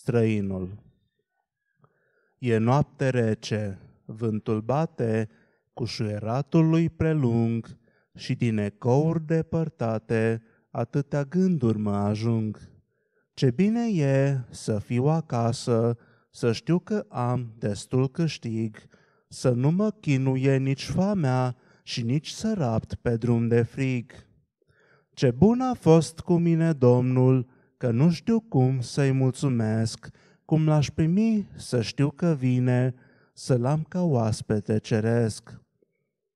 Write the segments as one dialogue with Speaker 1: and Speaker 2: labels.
Speaker 1: străinul. E noapte rece, vântul bate cu șuieratul lui prelung și din ecouri depărtate atâtea gânduri mă ajung. Ce bine e să fiu acasă, să știu că am destul câștig, să nu mă chinuie nici foamea și nici să rapt pe drum de frig. Ce bun a fost cu mine Domnul, că nu știu cum să-i mulțumesc, cum l-aș primi să știu că vine, să-l am ca oaspete ceresc.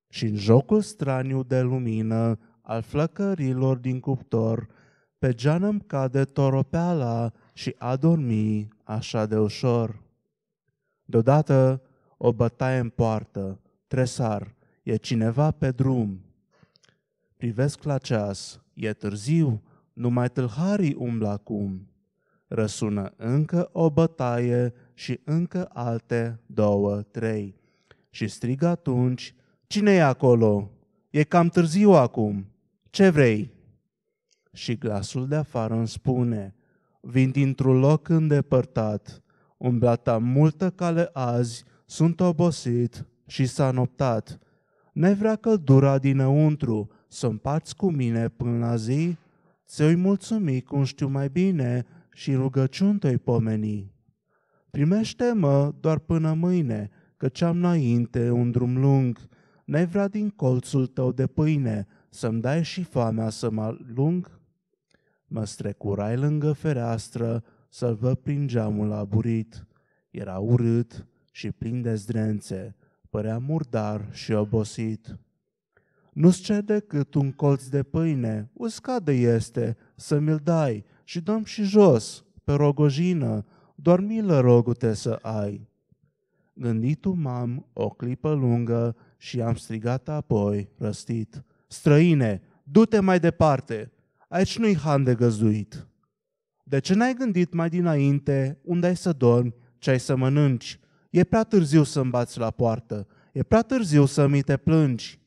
Speaker 1: Și în jocul straniu de lumină al flăcărilor din cuptor, pe gean îmi cade toropeala și a dormi așa de ușor. Deodată o bătaie în poartă, tresar, e cineva pe drum. Privesc la ceas, e târziu, numai tâlharii umblă acum. Răsună încă o bătaie și încă alte două, trei. Și strigă atunci, cine e acolo? E cam târziu acum. Ce vrei? Și glasul de afară îmi spune, vin dintr-un loc îndepărtat, umblata multă cale azi, sunt obosit și s-a noptat. Ne vrea căldura dinăuntru, să împarți cu mine până la zi?' ți-oi mulțumi cum știu mai bine și rugăciun te pomeni. Primește-mă doar până mâine, că ce-am înainte un drum lung, n-ai vrea din colțul tău de pâine să-mi dai și foamea să mă lung? Mă strecurai lângă fereastră să-l văd prin geamul aburit. Era urât și plin de zdrențe, părea murdar și obosit. Nu-ți cer decât un colț de pâine, uscat de este, să mi-l dai și dăm și jos, pe rogojină, doar milă rogute să ai. Gândit-o m-am o clipă lungă și am strigat apoi, răstit, Străine, du-te mai departe, aici nu-i han de găzduit. De ce n-ai gândit mai dinainte unde ai să dormi, ce ai să mănânci? E prea târziu să-mi bați la poartă, e prea târziu să mi te plângi.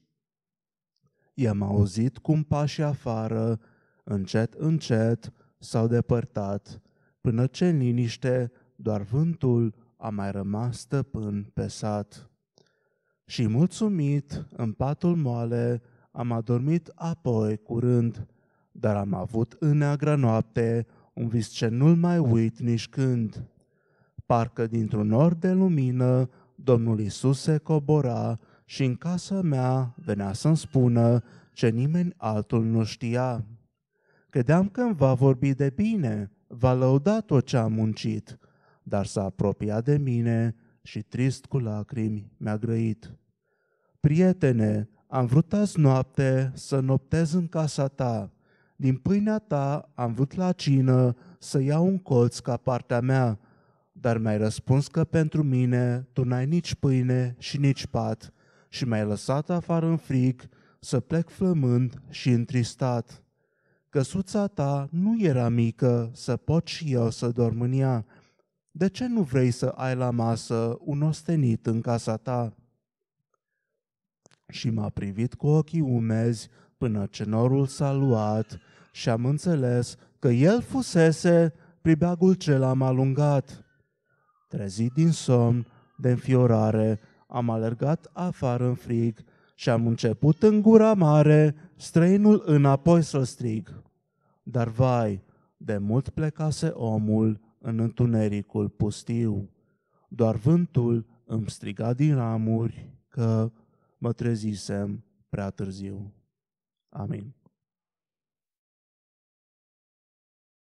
Speaker 1: I-am auzit cum pașii afară, încet, încet, s-au depărtat, până ce în liniște doar vântul a mai rămas stăpân pe sat. Și mulțumit, în patul moale, am adormit apoi curând, dar am avut în neagra noapte un vis ce nu-l mai uit nici când. Parcă dintr-un nor de lumină, Domnul Isus se cobora și în casa mea venea să-mi spună ce nimeni altul nu știa. Credeam că îmi va vorbi de bine, va lăuda tot ce am muncit, dar s-a apropiat de mine și trist cu lacrimi mi-a grăit. Prietene, am vrut azi noapte să noptez în casa ta. Din pâinea ta am vrut la cină să iau un colț ca partea mea, dar mi-ai răspuns că pentru mine tu n-ai nici pâine și nici pat și mi-ai lăsat afară în fric să plec flămând și întristat. Căsuța ta nu era mică, să pot și eu să dorm în ea. De ce nu vrei să ai la masă un ostenit în casa ta? Și m-a privit cu ochii umezi până ce norul s-a luat și am înțeles că el fusese pribeagul cel am alungat. Trezit din somn, de înfiorare, am alergat afară în frig și am început în gura mare străinul înapoi să strig. Dar vai, de mult plecase omul în întunericul pustiu. Doar vântul îmi striga din ramuri că mă trezisem prea târziu. Amin.